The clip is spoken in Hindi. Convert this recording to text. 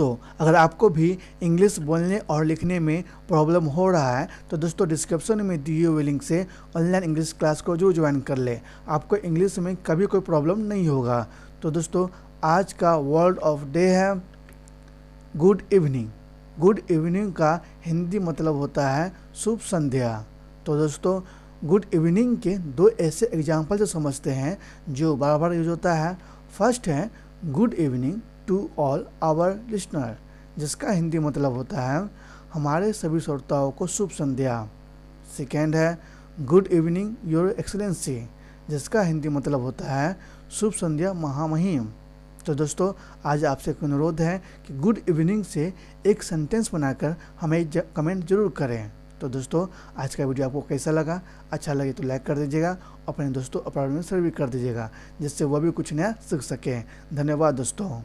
दोस्तों अगर आपको भी इंग्लिश बोलने और लिखने में प्रॉब्लम हो रहा है तो दोस्तों डिस्क्रिप्शन में दिए हुए लिंक से ऑनलाइन इंग्लिश क्लास को जो ज्वाइन कर ले आपको इंग्लिश में कभी कोई प्रॉब्लम नहीं होगा तो दोस्तों आज का वर्ड ऑफ डे है गुड इवनिंग गुड इवनिंग का हिंदी मतलब होता है शुभ संध्या तो दोस्तों गुड इवनिंग के दो ऐसे एग्जाम्पल जो समझते हैं जो बार बार यूज होता है फर्स्ट है good evening to all our listener जिसका हिंदी मतलब होता है हमारे सभी श्रोताओं को शुभ संध्या सेकेंड है गुड इवनिंग योर एक्सलेंसी जिसका हिंदी मतलब होता है शुभ संध्या महामहिम तो दोस्तों आज आपसे एक अनुरोध है कि गुड इवनिंग से एक सेंटेंस बनाकर हमें कमेंट जरूर करें तो दोस्तों आज का वीडियो आपको कैसा लगा अच्छा लगे तो लाइक कर दीजिएगा अपने दोस्तों अपराध में शेयर भी कर दीजिएगा जिससे वह भी कुछ नया सीख सकें धन्यवाद दोस्तों